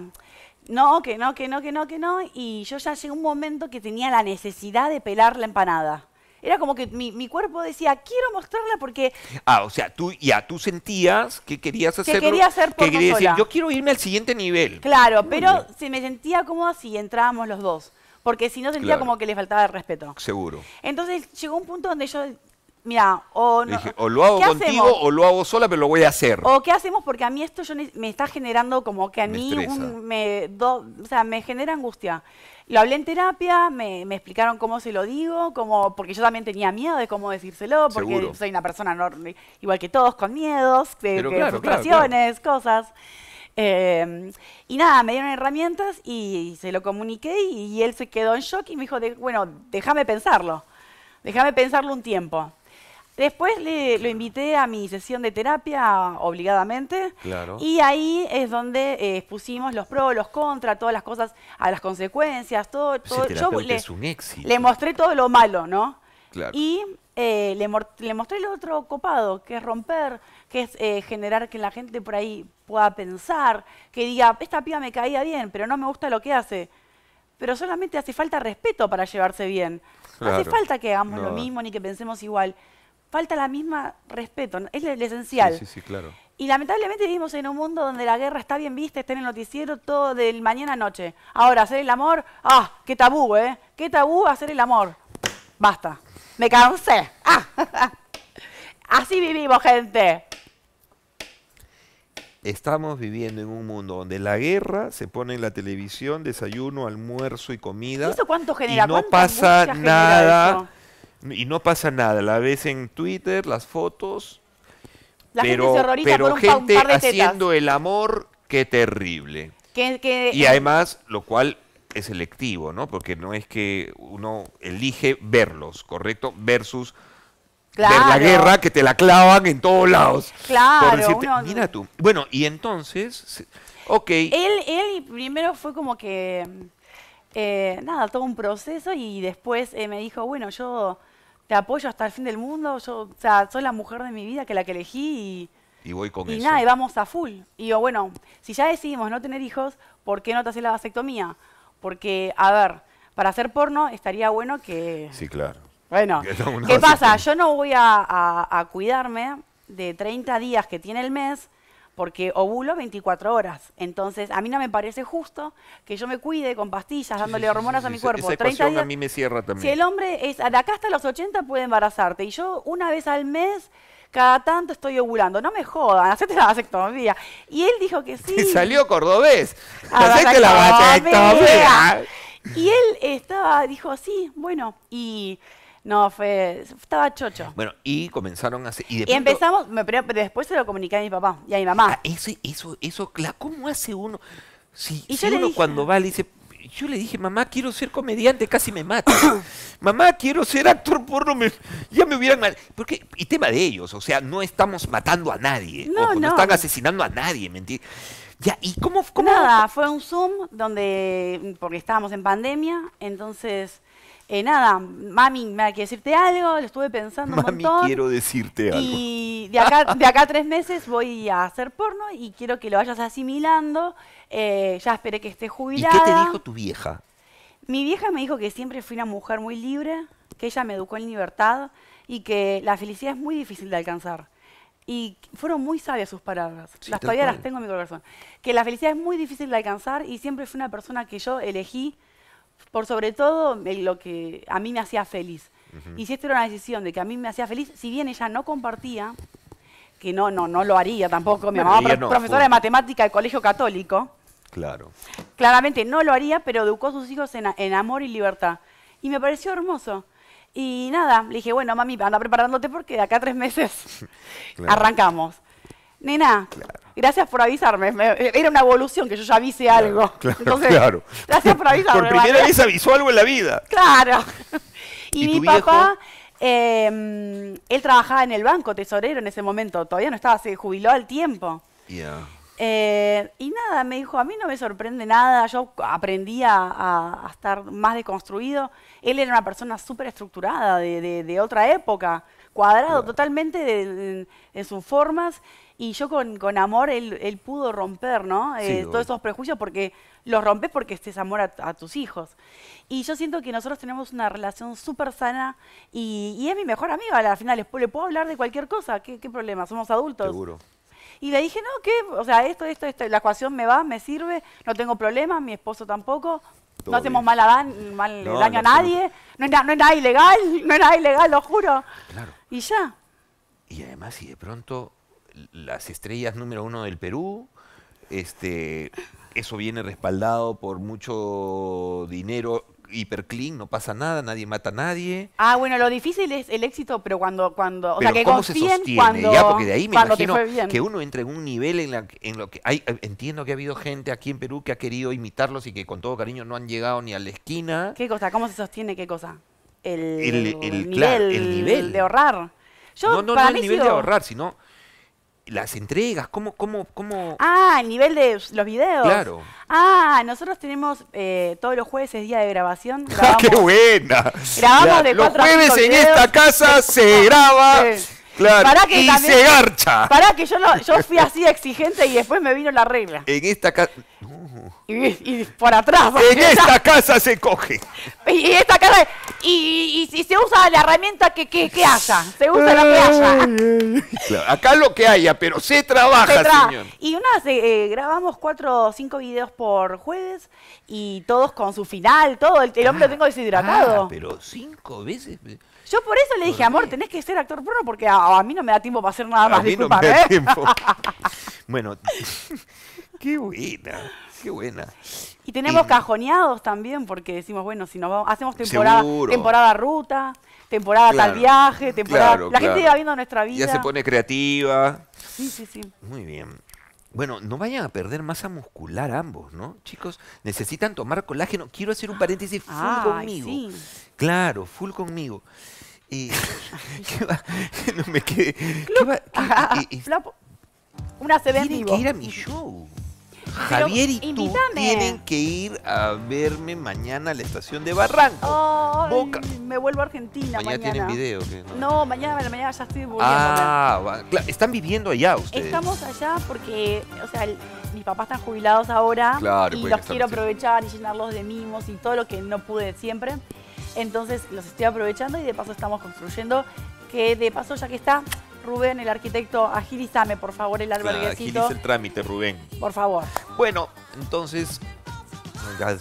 B: No, que no, que no, que no, que no. Y yo ya llegué a un momento que tenía la necesidad de pelar la empanada. Era como que mi, cuerpo decía, quiero mostrarla porque...
A: Ah, o sea, tú ya tú sentías que querías hacerlo. Que quería hacer por que decir, yo quiero irme al siguiente nivel.
B: Claro, pero se me sentía cómoda si entrábamos los dos. Porque si no sentía como que le faltaba el respeto. Seguro. Entonces llegó un punto donde yo mira, o, o lo hago contigo o
A: lo hago sola, pero lo voy a hacer.
B: O qué hacemos porque a mí esto yo me está generando como que a mí me, o sea, me genera angustia. Lo hablé en terapia, me, explicaron cómo se lo digo, porque yo también tenía miedo de cómo decírselo, porque soy una persona igual que todos, con miedos, de, cosas. Em, y nada, me dieron herramientas y, se lo comuniqué y, él se quedó en shock y me dijo, bueno, déjame pensarlo, déjame pensarlo un tiempo. Después le, lo invité a mi sesión de terapia obligadamente. Claro. Y ahí es donde expusimos eh, los pros, los contras, todas las cosas, a las consecuencias, todo. Ese Yo le, es un éxito. le mostré todo lo malo, ¿no? Claro. Y eh, le, mostré el otro copado, que es romper, que es eh, generar que la gente por ahí pueda pensar, que diga, esta piba me caía bien, pero no me gusta lo que hace. Pero solamente hace falta respeto para llevarse bien. No hace falta que hagamos lo mismo ni que pensemos igual falta la misma respeto, es lo esencial. Sí, sí, claro. Y lamentablemente vivimos en un mundo donde la guerra está bien vista, está en el noticiero todo del mañana a noche. Ahora, hacer el amor, ah, qué tabú, ¿eh? Qué tabú hacer el amor. Basta. Me cansé. Ah. (laughs) Así vivimos, gente.
A: Estamos viviendo en un mundo donde la guerra se pone en la televisión, desayuno, almuerzo y comida. ¿Y ¿Eso cuánto genera? Y no pasa nada y no pasa nada. La ves en Twitter, las fotos.
B: La pero, gente, se pero gente haciendo
A: el amor, qué terrible. y además, lo cual es selectivo, ¿no? Porque no es que uno elige verlos, ¿correcto? Versus ver la guerra que te la clavan en todos lados. Claro. Mira tú. Bueno, y entonces, ok. Él,
B: él primero fue como que, eh, nada, todo un proceso y después eh, me dijo, bueno, yo te apoyo hasta el fin del mundo, o sea, soy la mujer de mi vida, que la que elegí y...
A: Y voy con y nada, y
B: vamos a full. Y digo, bueno, si ya decidimos no tener hijos, ¿por qué no te haces la vasectomía? Porque, a ver, para hacer porno estaría bueno que... Sí, claro. Bueno, ¿qué pasa? Yo no voy a cuidarme de 30 días que tiene el mes porque ovulo 24 horas. Entonces, a mí no me parece justo que yo me cuide con pastillas, dándole hormonas a mi cuerpo. Esa a mí
A: me cierra también. Si el
B: hombre es, acá hasta los 80 puede embarazarte, y yo una vez al mes cada tanto estoy ovulando, no me jodan, hacete la vasectomía. Y él dijo que sí. Y (laughs) salió
A: cordobés, (laughs) ah, hacete la
B: vasectomía. Y él estaba, dijo, sí, bueno, y no, fue, estaba chocho.
A: Bueno, y comenzaron a hacer... Y, empezamos,
B: después se lo comuniqué a mi papá y a mi mamá. Ah,
A: eso, eso, eso, ¿cómo hace uno? Si, uno cuando va le dice, yo le dije, mamá, quiero ser comediante, casi me mata. (coughs) mamá, quiero ser actor porno, me, ya me hubieran matado. Porque, y tema de ellos, o sea, no estamos matando a nadie. No, no. están asesinando a nadie, mentir
B: Ya, ¿y cómo, cómo? Nada, fue un Zoom donde, porque estábamos en pandemia, entonces eh, nada, mami, me que decirte algo, lo estuve pensando un montón. quiero
A: decirte algo. Y
B: de acá, a tres meses voy a hacer porno y quiero que lo vayas asimilando. Eh, ya esperé que esté jubilada. ¿Y qué te dijo tu vieja? Mi vieja me dijo que siempre fui una mujer muy libre, que ella me educó en libertad y que la felicidad es muy difícil de alcanzar. Y fueron muy sabias sus palabras. las todavía las tengo en mi corazón. Que la felicidad es muy difícil de alcanzar y siempre fui una persona que yo elegí por sobre todo eh, lo que a mí me hacía feliz. Y si esta era una decisión de que a mí me hacía feliz, si bien ella no compartía, que no, no, no lo haría tampoco, mi mamá profesora de matemática del colegio católico. Claro. Claramente no lo haría, pero educó a sus hijos en, amor y libertad. Y me pareció hermoso. Y nada, le dije, bueno, mami, anda preparándote porque de acá a tres meses (laughs) arrancamos nena, gracias por avisarme. era una evolución que yo ya avise algo. (laughs) Claro, Gracias por avisarme. por primera vez
A: avisó algo en la vida.
B: Claro. (laughs) Y, mi papá, em, él trabajaba en el banco, tesorero en ese momento. Todavía no estaba, se jubiló al tiempo. Eh, y nada, me dijo, a mí no me sorprende nada, yo aprendí a, estar más deconstruido. Él era una persona súper estructurada de, otra época, cuadrado totalmente en sus formas y yo con, amor, él, pudo romper, ¿no? Eh, todos esos prejuicios porque los rompes porque estés amor a, tus hijos. Y yo siento que nosotros tenemos una relación súper sana y, y, es mi mejor amiga. Al final le puedo hablar de cualquier cosa. ¿Qué, problema? Somos adultos. Seguro. Y le dije, no, ¿qué? O sea, esto, esto, esto, la ecuación me va, me sirve, no tengo problemas, mi esposo tampoco, no hacemos mal, a daño a nadie, no es, no es, nada ilegal, (laughs) no es nada ilegal, lo juro. Claro. Y ya.
A: Y además, si de pronto las estrellas número uno del Perú. Este, eso viene respaldado por mucho dinero hiperclean, no pasa nada, nadie mata a nadie.
B: Ah, bueno, lo difícil es el éxito, pero cuando, cuando, o sea, que ¿cómo se sostiene? ya, porque de ahí me imagino que
A: uno entre en un nivel en, la, en lo que hay, eh, entiendo que ha habido gente aquí en Perú que ha querido imitarlos y que con todo cariño no han llegado ni a la
B: esquina. ¿Qué cosa? ¿Cómo se sostiene qué cosa? El, nivel, de ahorrar. no, no, no el nivel de ahorrar,
A: sino las entregas,
B: ¿cómo, cómo, cómo? Ah, el nivel de los videos. Claro. Ah, nosotros tenemos eh, todos los jueves es día de grabación. (laughs) Ah,
A: ¡Qué buena! Grabamos Los jueves en esta casa (laughs) se graba. Claro, para que y se garcha. Para que
B: yo, yo fui así exigente y después me vino la regla.
A: En esta casa...
B: Y, por atrás. En esta,
A: casa se coge.
B: (laughs) Y esta casa... Y, y, se usa la herramienta que, que, haya. Se usa la que haya.
A: acá lo que haya, pero se trabaja, señor.
B: Y una vez eh, grabamos cuatro o cinco videos por jueves y todos con su final, todo. El, hombre lo tengo deshidratado. Ah,
A: pero cinco veces...
B: Yo por eso le dije, amor, tenés que ser actor porno porque a, mí no me da tiempo para hacer nada más. A no tiempo. (laughs) bueno, (laughs) qué buena, qué buena. Y tenemos cajoneados también porque decimos, bueno, si nos vamos, hacemos temporada, temporada ruta, temporada tal viaje, temporada... la gente va viendo nuestra vida. Ya se pone
A: creativa.
B: Sí, sí, sí.
A: Muy bien. Bueno, no vayan a perder masa muscular ambos, ¿no? Chicos, necesitan tomar colágeno. Quiero hacer un paréntesis full ah, Sí. Claro, full conmigo. Y. (laughs) (laughs) ¿Qué No me quedé. ¿Qué va?
B: Una se que ir a mi show. Javier y tú tienen
A: que ir a verme mañana a la estación de
B: Barranco. Me vuelvo a Argentina mañana. Mañana tienen video. No? mañana mañana ya estoy volviendo. Ah,
A: están viviendo allá ustedes. Estamos
B: allá porque, o sea, mis papás están jubilados ahora y los quiero aprovechar y llenarlos de mimos y todo lo que no pude siempre. Entonces los estoy aprovechando y de paso estamos construyendo, que de paso ya que está, Rubén, el arquitecto, agilízame por favor el alberguecito. Agiliza el
A: trámite, Rubén. Por favor. Bueno, entonces ya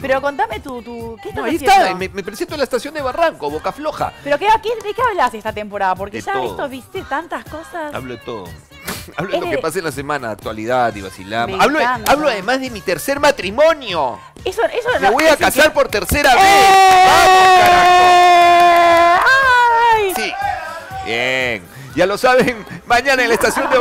A: pero...
B: contame tú, ¿qué estás ahí está, me,
A: presento en la estación de Barranco, Boca Floja.
B: ¿Pero qué, qué, de qué hablas esta temporada? Porque ya esto viste tantas cosas.
A: Hablo de todo. (laughs) hablo de lo que pasa en la semana, actualidad y vacilamos. Hablo, además de mi tercer matrimonio.
B: Eso, eso Me voy a casar por tercera ¡Eh! vez.
C: ¡Vamos, carajo! Sí. Bien. Ya lo saben, mañana en la estación de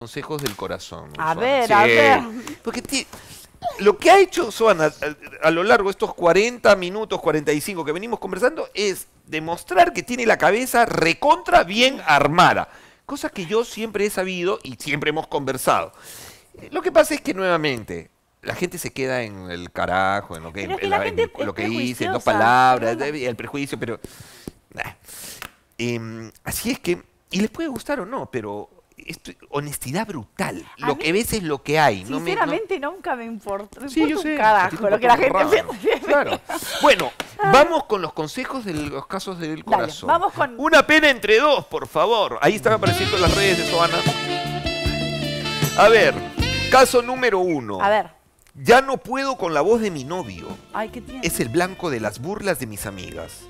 C: consejos del corazón. A ver, a ver. Porque
A: lo que ha hecho Suana eh, a, lo largo de estos 40 minutos, 45 que venimos conversando, es demostrar que tiene la cabeza recontra bien armada. Cosa que yo siempre he sabido y siempre hemos conversado. Lo que pasa es que nuevamente. La gente se queda en el carajo, en lo que, dice, en dos palabras, el prejuicio, pero... Em, así es que, y les puede gustar o no, pero honestidad brutal. lo que ves es lo que hay. Sinceramente
B: nunca me importa. lo que la gente
A: (laughs) Bueno, ah. vamos con los consejos de los casos del corazón. vamos con... Una pena entre dos, por favor. Ahí están apareciendo las redes de Soana. A ver, caso número uno. A ver. Ya no puedo con la voz de mi novio.
B: Ay, Es
A: el blanco de las burlas de mis amigas.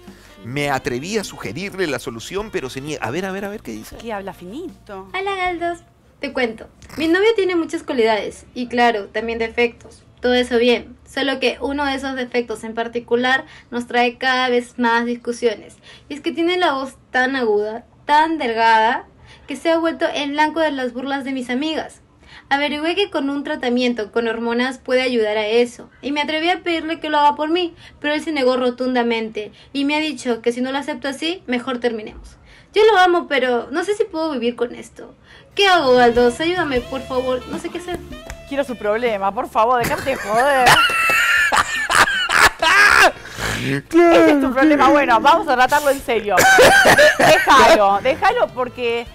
A: Me atreví a sugerirle la solución, pero se niega. A ver, a ver, a ver qué dice.
C: Que habla finito. Hola, Galdos. Te cuento. Mi novio tiene muchas cualidades y claro, también defectos. Todo eso bien, solo que uno de esos defectos en particular nos trae cada vez más discusiones. Y es que tiene la voz tan aguda, tan delgada, que se ha vuelto el blanco de las burlas de mis amigas. Averigüé que con un tratamiento con hormonas puede ayudar a eso, y me atreví a pedirle que lo haga por mí, pero él se negó rotundamente y me ha dicho que si no lo acepto así, mejor terminemos. Yo lo amo, pero no sé si puedo vivir con esto. ¿Qué hago, Aldo? Ayúdame, por favor. No sé qué hacer. Quiero su problema, por
B: favor, déjate joder. Qué. es tu problema. Bueno, vamos a tratarlo en serio. Déjalo, déjalo porque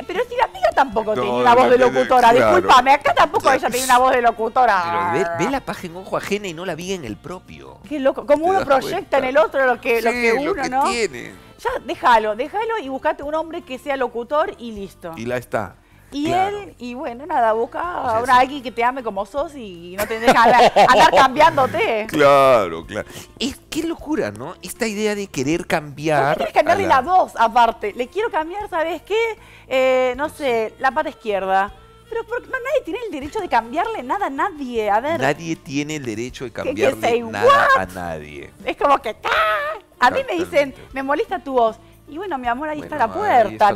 B: eh, pero si la amiga tampoco tiene una voz de locutora, Disculpame, discúlpame, acá tampoco ella tiene una voz de locutora.
A: ve, la página en ojo ajena y no la vi en el propio.
B: Qué loco, como uno proyecta en el otro lo que, lo que uno, ¿no? Tiene. Ya, déjalo, déjalo y buscate un hombre que sea locutor y listo. Y la está. Y él, y bueno, nada, busca a alguien que te ame como sos y no te deja andar, cambiándote.
A: Claro, claro. Es qué locura, ¿no? Esta idea de querer cambiar. Quieres cambiarle la...
B: voz aparte. Le quiero cambiar, ¿sabes qué? Eh, no sé, la pata izquierda. Pero porque nadie tiene el derecho de cambiarle nada a nadie. A ver. Nadie
A: tiene el derecho de cambiarle nada a nadie.
B: Es como que. ¡ah! A mí me dicen, me molesta tu voz. Y bueno, mi amor, ahí está la puerta,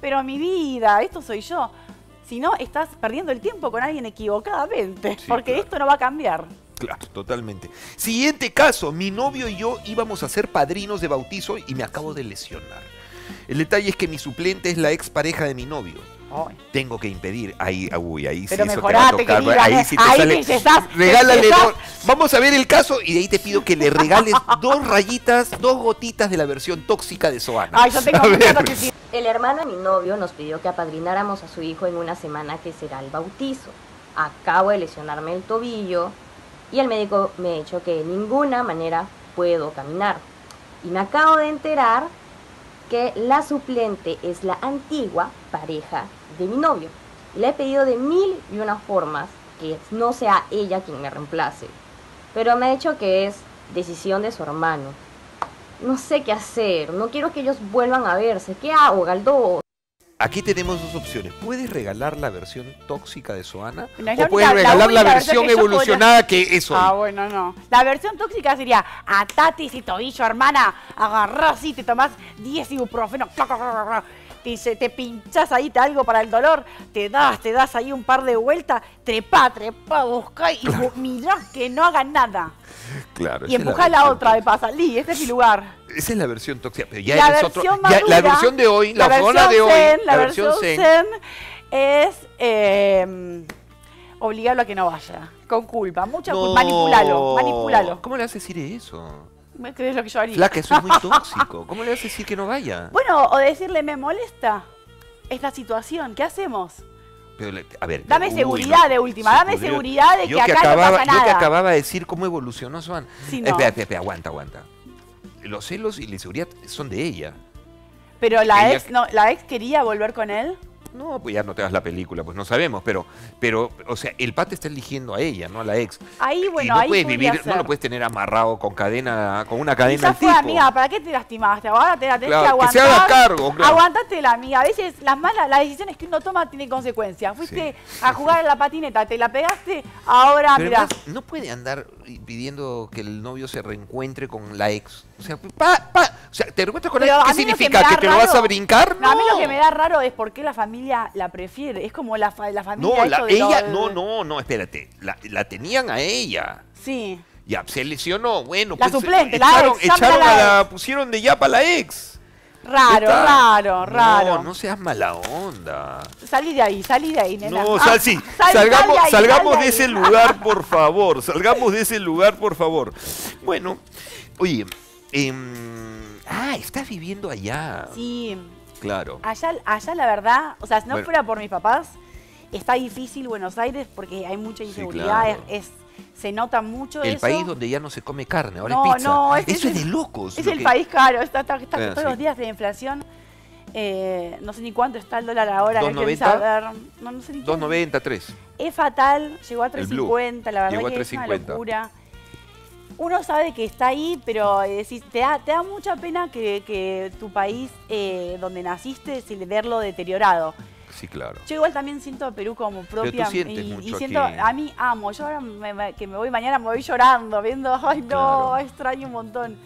B: pero, Mi, vida, esto soy yo. Si no, estás perdiendo el tiempo con alguien equivocadamente, porque esto no va a cambiar.
A: Claro, totalmente. Siguiente caso, mi novio y yo íbamos a ser padrinos de bautizo y me acabo de lesionar. El detalle es que mi suplente es la expareja de mi novio. Tengo que impedir. Ahí, uy, ahí sí, mejorate, eso te Ahí sí te sale. Regálale Vamos a ver el caso y de ahí te pido que le regales dos rayitas, dos gotitas de la versión tóxica de Soana. Ay, yo tengo que
C: El hermano de mi novio nos pidió que apadrináramos a su hijo en una semana que será el bautizo. Acabo de lesionarme el tobillo y el médico me ha dicho que de ninguna manera puedo caminar. Y me acabo de enterar que la suplente es la antigua pareja de mi novio. Le he pedido de mil y una formas que no sea ella quien me reemplace. Pero me ha dicho que es decisión de su hermano. No sé qué hacer, no quiero que ellos vuelvan a verse. ¿Qué hago, Galdo
A: Aquí tenemos dos opciones. Puedes regalar la versión tóxica de Soana o puedes regalar la, versión, que evolucionada que eso. Ah,
B: bueno, no. La versión tóxica sería a tatis y tobillo, hermana. agarras y te tomás 10 ibuprofeno dice, te pinchas ahí te algo para el dolor, te das, te das ahí un par de vueltas, trepa, trepa, busca y mirás que no hagan nada.
A: Claro, y empuja la,
B: otra de pasa, Li, este es mi lugar.
A: Esa es la versión tóxica. la, versión la versión de hoy, la, zona de hoy. la, versión zen,
B: es em, obligarlo a que no vaya. Con culpa, mucha culpa. Manipulalo, manipulalo.
A: ¿Cómo le haces decir eso?
B: ¿Me crees lo que yo haría? eso es muy (laughs)
A: tóxico. ¿Cómo le vas a decir que no vaya?
B: Bueno, o decirle, me molesta esta situación, ¿qué hacemos?
A: a ver, dame seguridad de última, dame seguridad de que, acá no pasa nada. Yo que acababa de decir cómo evolucionó Swan. Eh, espera, espera, aguanta, aguanta. Los celos y la inseguridad son de ella.
B: Pero la ex, no, la ex quería volver con él. No,
A: pues ya no te das la película, pues no sabemos, pero, pero, o sea, el pata está eligiendo a ella, no a la ex.
B: Ahí, bueno, no ahí vivir, no lo puedes
A: tener amarrado con cadena, con una cadena. Quizás fue, amiga,
B: ¿para qué te lastimaste? Ahora te la tenés que aguantar. Que se cargo, la amiga. A veces las malas, las decisiones que uno toma tienen consecuencias. Fuiste a jugar a la patineta, te la pegaste, ahora mira.
A: No puede andar pidiendo que el novio se reencuentre con la ex. O sea, pa, pa. O sea, ¿te encuentras con él, ¿Qué significa? ¿Que, te lo vas a brincar? a mí lo que me
B: da raro es por qué la familia la prefiere. Es como la, familia. No, ella, no,
A: no, no, espérate. La, tenían a ella. Sí. Y se lesionó. Bueno, la pues, suplente, la ex, echaron a la, pusieron de ya para la ex.
B: Raro, raro, raro.
A: No, no seas mala onda.
B: Salí de ahí, salí de ahí, nena. No, ah, sal, sí. salgamos, salgamos de ese
A: lugar, por (laughs) favor. Salgamos de ese lugar, por favor. Bueno, oye, Em, ah, estás viviendo allá. Sí. Claro.
B: Allá, allá la verdad, o sea, si no fuera por mis papás, está difícil Buenos Aires porque hay mucha inseguridad, es, se nota mucho el país
A: donde ya no se come carne, ahora es pizza. eso es, de locos. Es el país
B: caro, está, está, todos los días de inflación. Eh, no sé ni cuánto está el dólar ahora. 2.90, no, no sé
A: 2.93.
B: Es fatal, llegó a 3.50, la verdad llegó a 350 uno sabe que está ahí, pero eh, te, da, te da mucha pena que, que tu país eh, donde naciste, sin verlo deteriorado. Sí, claro. Yo igual también siento a Perú como propia. Pero y, siento, a mí amo. Yo ahora que me voy mañana me voy llorando, viendo, (laughs) ay no, extraño un montón.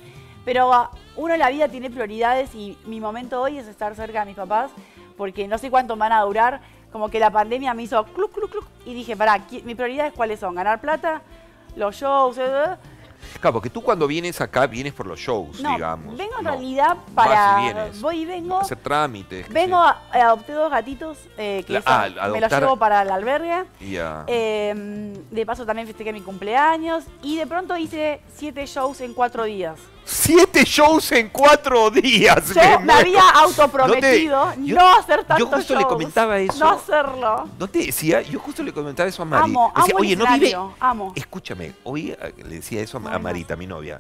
B: Pero ah, uno en la vida tiene prioridades y mi momento hoy es estar cerca de mis papás, porque no sé cuánto van a durar. Como que la pandemia me hizo cluc, cluc, cluc, y dije, pará, prioridad prioridades cuáles son? ¿Ganar plata? ¿Los shows? Eh,
A: Claro, porque tú cuando vienes acá, vienes por los shows, no, digamos.
B: Vengo en realidad para. Y vienes, voy y vengo. Hacer
A: trámites. Vengo,
B: a, adopté dos gatitos eh, que ah, me los llevo para la albergue. Yeah. Em, de paso también festequé mi cumpleaños. Y de pronto hice siete shows en cuatro días. Siete
A: shows en cuatro días. Yo me, había autoprometido no, hacer tantos Yo justo le comentaba eso. No
B: hacerlo.
A: No te decía, yo justo le comentaba eso a Mari. Amo, amo Oye, no vive. Escúchame, hoy eh, le decía eso a Marita, mi novia.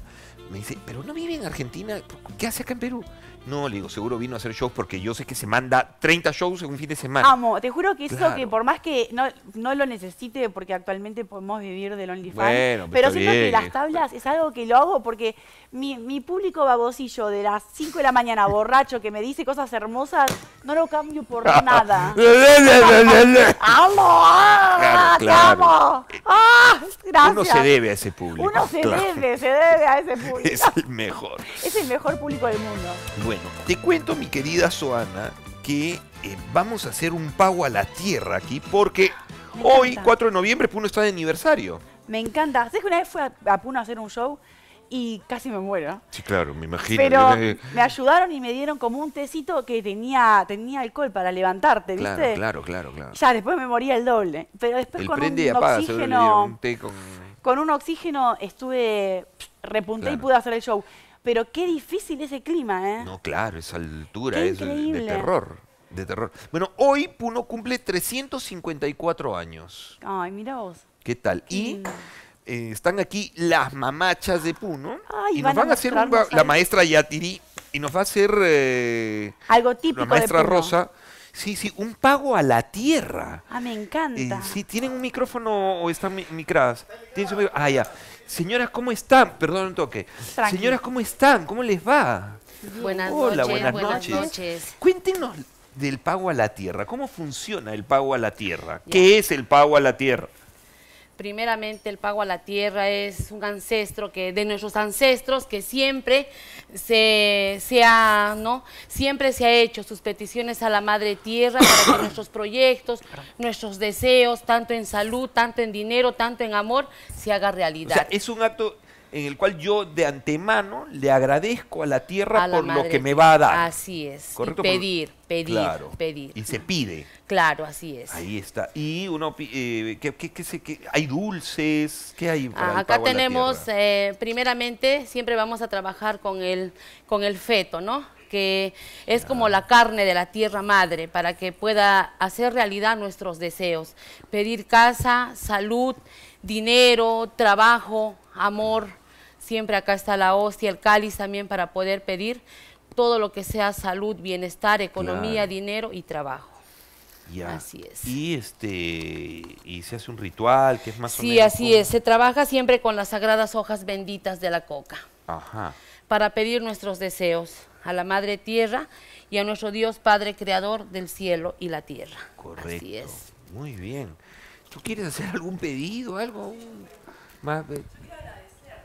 A: Me dice, pero no vive en Argentina, ¿qué hace acá en Perú? No, le digo, seguro vino a hacer shows porque yo sé que se manda 30 shows en un fin de semana. Amo,
B: te juro que eso que por más que no, lo necesite, porque actualmente podemos vivir del OnlyFans, pero siento que las tablas es algo que lo hago porque mi, mi público babosillo de las 5 de la mañana, (laughs) borracho, que me dice cosas hermosas, no lo cambio por nada. (laughs) ¡Amo! ¡Ah! ¡Te amo! Ah, gracias. Uno se debe a ese público. Uno se debe, se debe a ese (laughs) público. Es
A: el mejor. es
B: el mejor público del mundo
A: te cuento mi querida Soana que eh, vamos a hacer un pago a la tierra aquí porque hoy, 4 de noviembre, Puno está de aniversario.
B: Me encanta. ¿Sabes que una vez fui a, Puno a hacer un show? y casi me muero.
A: Sí, claro, me imagino. Pero me
B: ayudaron y me dieron como un tecito que tenía, tenía alcohol para levantarte, ¿viste? Claro,
A: claro, claro, Ya
B: después me moría el doble. Pero después con un, oxígeno. con... un oxígeno estuve repunté y pude hacer el show. Pero qué difícil ese clima, ¿eh? No,
A: claro, esa altura es de terror. De terror. Bueno, hoy Puno cumple 354 años.
B: Ay, mira vos.
A: ¿Qué tal? y eh, están aquí las mamachas de Puno.
B: y nos van, a, hacer un, la maestra
A: Yatiri y nos va a hacer eh, algo
B: típico la maestra Rosa.
A: Sí, sí, un pago a la tierra.
B: Ah, me encanta. Eh,
A: sí, tienen un micrófono o están micradas. ¿Tienen su micrófono? Ah, ya. Señoras, ¿cómo están? Perdón un toque. Señoras, ¿cómo están? ¿Cómo les va?
C: Buenas noches, buenas, buenas noches. Cuéntenos
A: del pago a la tierra. ¿Cómo funciona el pago a la tierra? ¿Qué es el pago a la tierra?
C: primeramente el pago a la tierra es un ancestro que de nuestros ancestros que siempre se, se, ha no siempre se ha hecho sus peticiones a la madre tierra para que (coughs) nuestros proyectos nuestros deseos tanto en salud tanto en dinero tanto en amor se haga realidad
A: es un acto en el cual yo de antemano le agradezco a la tierra por lo que me va a
C: dar. Así
A: es. pedir, pedir, claro. pedir. Y se pide.
C: Claro, así es. Ahí
A: está. Y uno, eh, ¿qué, hay dulces?
C: ¿Qué hay? acá tenemos, eh, primeramente, siempre vamos a trabajar con el, con el feto, ¿no? que es como la carne de la tierra madre para que pueda hacer realidad nuestros deseos, pedir casa, salud, dinero, trabajo, amor, Siempre acá está la hostia, el cáliz también para poder pedir todo lo que sea salud, bienestar, economía, dinero y trabajo.
A: Así es. Y este y se hace un ritual que es más sí, o menos así es.
C: Se trabaja siempre con las sagradas hojas benditas de la coca. Ajá. Para pedir nuestros deseos a la Madre Tierra y a nuestro Dios Padre Creador del cielo y la tierra. Correcto. Así es.
A: Muy bien. ¿Tú quieres hacer algún pedido, algo más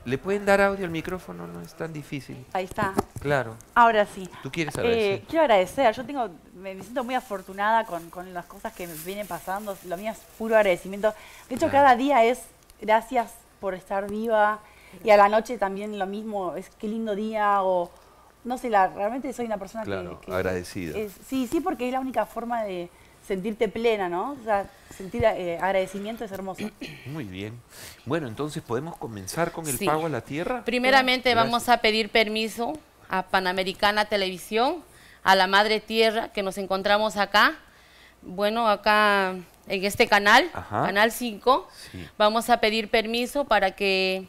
A: ¿Le pueden dar audio al micrófono? No es tan difícil.
C: Ahí está.
B: Claro. Ahora sí. ¿Tú quieres eh, agradecer? quiero agradecer. Yo tengo, me siento muy afortunada con, las cosas que me vienen pasando. Lo mío es puro agradecimiento. De hecho, cada día es gracias por estar viva. Y a la noche también lo mismo. Es qué lindo día o... No sé, realmente soy una persona claro,
A: agradecida.
B: sí, sí, porque es la única forma de sentirte plena, ¿no? O sea, sentir eh, agradecimiento es hermoso.
A: (clears throat) Muy bien. Bueno, entonces podemos comenzar con el pago a la tierra.
C: Primeramente vamos a pedir permiso a Panamericana Televisión, a la Madre Tierra que nos encontramos acá. Bueno, acá en este canal, Canal 5, vamos a pedir permiso para que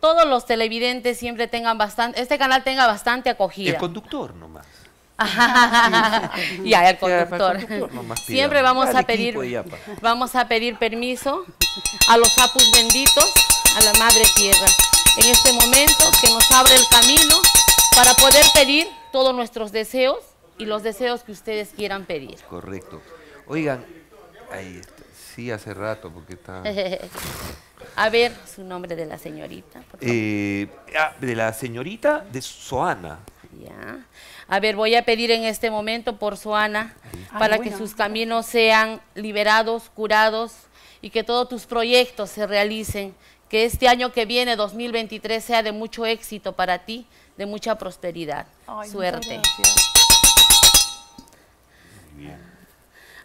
C: todos los televidentes siempre tengan bastante, este canal tenga bastante acogida. El
A: conductor nomás.
C: (laughs) y
A: al conductor.
C: Siempre vamos a pedir vamos a pedir permiso a los apus benditos, a la madre tierra, en este momento que nos abre el camino para poder pedir todos nuestros deseos y los deseos que ustedes quieran pedir.
A: Correcto. Oigan, ahí sí hace rato porque está
C: (laughs) A ver, su nombre de la señorita.
A: Eh, ah, de la señorita de Soana.
C: Ya. A ver, voy a pedir en este momento por Suana para que sus caminos sean liberados, curados y que todos tus proyectos se realicen. Que este año que viene, 2023, sea de mucho éxito para ti, de mucha prosperidad. Suerte.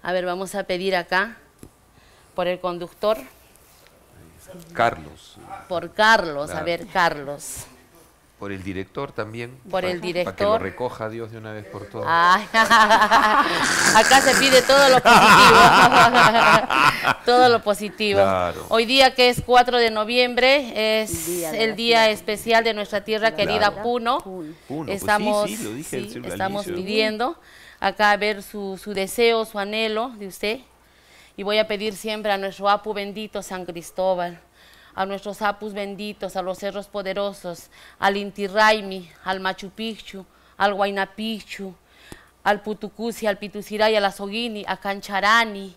C: A ver, vamos a pedir acá por el conductor.
A: Carlos.
C: Por Carlos, a ver, Carlos.
A: Por el director también. Por el director. Para que lo recoja Dios de una vez por todas.
C: (laughs) acá se pide todo lo positivo. (laughs) todo lo positivo. Hoy día que es 4 de noviembre es el día, especial de nuestra tierra querida Puno. Estamos, estamos pidiendo acá a ver su, su deseo, su anhelo de usted. Y voy a pedir siempre a nuestro Apu bendito San Cristóbal a nuestros apus benditos, a los cerros poderosos, al Inti Raimi, al Machu Picchu, al Huayna al Putucusi, al Pituciray, al Azogini, a Cancharani,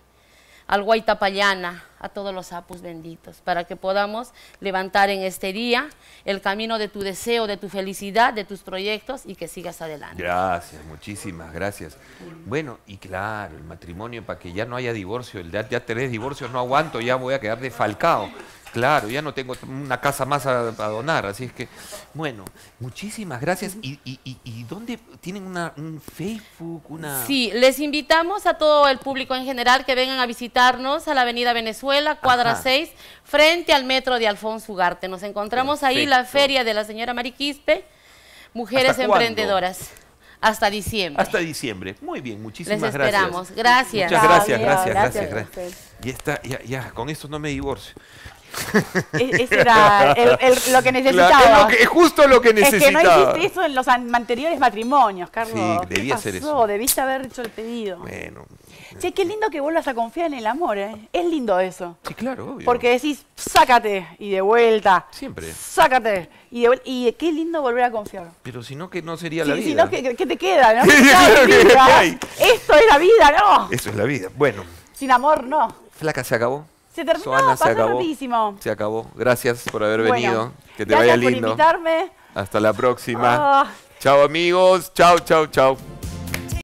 C: al Guaitapayana, a todos los apus benditos, para que podamos levantar en este día el camino de tu deseo, de tu felicidad, de tus proyectos y que sigas adelante.
A: Gracias, muchísimas gracias. Bueno, y claro, el matrimonio para que ya no haya divorcio, el ya, ya tres divorcios no aguanto, ya voy a quedar defalcado. Claro, ya no tengo una casa más a, donar, así es que, bueno, muchísimas gracias. ¿Y, dónde tienen una, un Facebook? Una... Sí,
C: les invitamos a todo el público en general que vengan a visitarnos a la Avenida Venezuela, cuadra 6, frente al metro de Alfonso Ugarte. Nos encontramos ahí la feria de la señora Mariquispe, Mujeres Emprendedoras. hasta diciembre. Hasta
A: diciembre. Muy bien, muchísimas gracias. Les esperamos. Gracias. Muchas gracias, gracias, gracias. Y está, ya, ya, con esto no me divorcio. (laughs) E-, eso era lo que necesitaba. es, justo lo que necesitaba. Es que no hiciste
B: eso en los anteriores matrimonios, Carlos. Sí, Debiste haber hecho el pedido. Bueno. Che, qué lindo que vuelvas a confiar en el amor, ¿eh? Es lindo eso.
A: Sí, claro, obvio. Porque
B: decís, sácate y de vuelta. Siempre. Sácate y Y eh, qué lindo volver a confiar.
A: Pero si no, que no sería la vida. Si no,
B: que, te queda, ¿no? (laughs)
A: Esto
B: es la vida, ¿no?
A: Eso es la vida. Bueno.
B: Sin amor, no.
A: Flaca se acabó.
B: Se terminó, pasó se acabó,
A: Se acabó. Gracias por haber venido. Que te vaya lindo. Gracias Por invitarme. Hasta la próxima. Ah. Chao amigos. Chao, chao, chao.